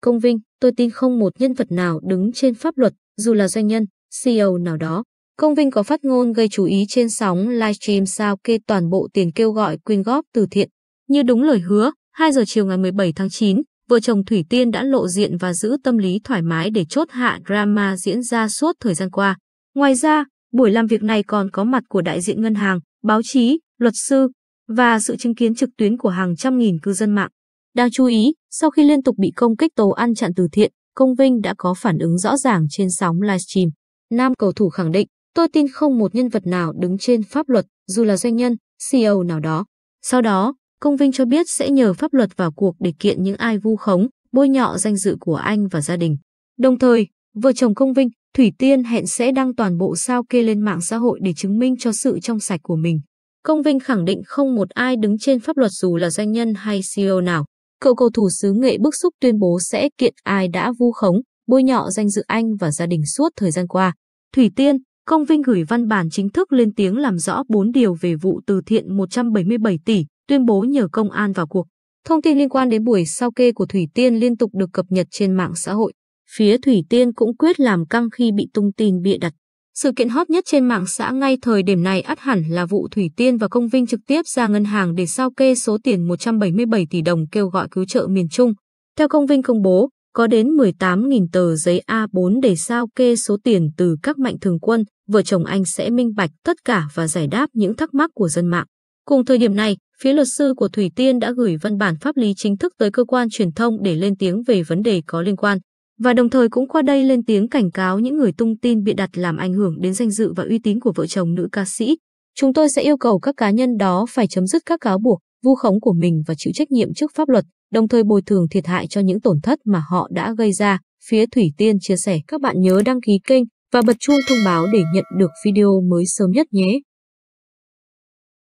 Công Vinh, tôi tin không một nhân vật nào đứng trên pháp luật, dù là doanh nhân, CEO nào đó. Công Vinh có phát ngôn gây chú ý trên sóng livestream sao kê toàn bộ tiền kêu gọi quyên góp từ thiện. Như đúng lời hứa, 2 giờ chiều ngày 17 tháng 9, vợ chồng Thủy Tiên đã lộ diện và giữ tâm lý thoải mái để chốt hạ drama diễn ra suốt thời gian qua. Ngoài ra, buổi làm việc này còn có mặt của đại diện ngân hàng, báo chí, luật sư và sự chứng kiến trực tuyến của hàng trăm nghìn cư dân mạng đang chú ý, sau khi liên tục bị công kích tố ăn chặn từ thiện, Công Vinh đã có phản ứng rõ ràng trên sóng livestream. Nam cầu thủ khẳng định, tôi tin không một nhân vật nào đứng trên pháp luật, dù là doanh nhân, CEO nào đó. Sau đó, Công Vinh cho biết sẽ nhờ pháp luật vào cuộc để kiện những ai vu khống, bôi nhọ danh dự của anh và gia đình. Đồng thời, vợ chồng Công Vinh, Thủy Tiên hẹn sẽ đăng toàn bộ sao kê lên mạng xã hội để chứng minh cho sự trong sạch của mình. Công Vinh khẳng định không một ai đứng trên pháp luật dù là doanh nhân hay CEO nào. Cựu cầu thủ xứ Nghệ bức xúc tuyên bố sẽ kiện ai đã vu khống, bôi nhọ danh dự anh và gia đình suốt thời gian qua. Thủy Tiên, Công Vinh gửi văn bản chính thức lên tiếng làm rõ 4 điều về vụ từ thiện 177 tỷ, tuyên bố nhờ công an vào cuộc. Thông tin liên quan đến buổi sao kê của Thủy Tiên liên tục được cập nhật trên mạng xã hội. Phía Thủy Tiên cũng quyết làm căng khi bị tung tin bịa đặt. Sự kiện hot nhất trên mạng xã ngay thời điểm này ắt hẳn là vụ Thủy Tiên và Công Vinh trực tiếp ra ngân hàng để sao kê số tiền 177 tỷ đồng kêu gọi cứu trợ miền Trung. Theo Công Vinh công bố, có đến 18.000 tờ giấy A4 để sao kê số tiền từ các mạnh thường quân, vợ chồng anh sẽ minh bạch tất cả và giải đáp những thắc mắc của dân mạng. Cùng thời điểm này, phía luật sư của Thủy Tiên đã gửi văn bản pháp lý chính thức tới cơ quan truyền thông để lên tiếng về vấn đề có liên quan và đồng thời cũng qua đây lên tiếng cảnh cáo những người tung tin bị đặt làm ảnh hưởng đến danh dự và uy tín của vợ chồng nữ ca sĩ. Chúng tôi sẽ yêu cầu các cá nhân đó phải chấm dứt các cáo buộc, vu khống của mình và chịu trách nhiệm trước pháp luật, đồng thời bồi thường thiệt hại cho những tổn thất mà họ đã gây ra. Phía Thủy Tiên chia sẻ các bạn nhớ đăng ký kênh và bật chuông thông báo để nhận được video mới sớm nhất nhé.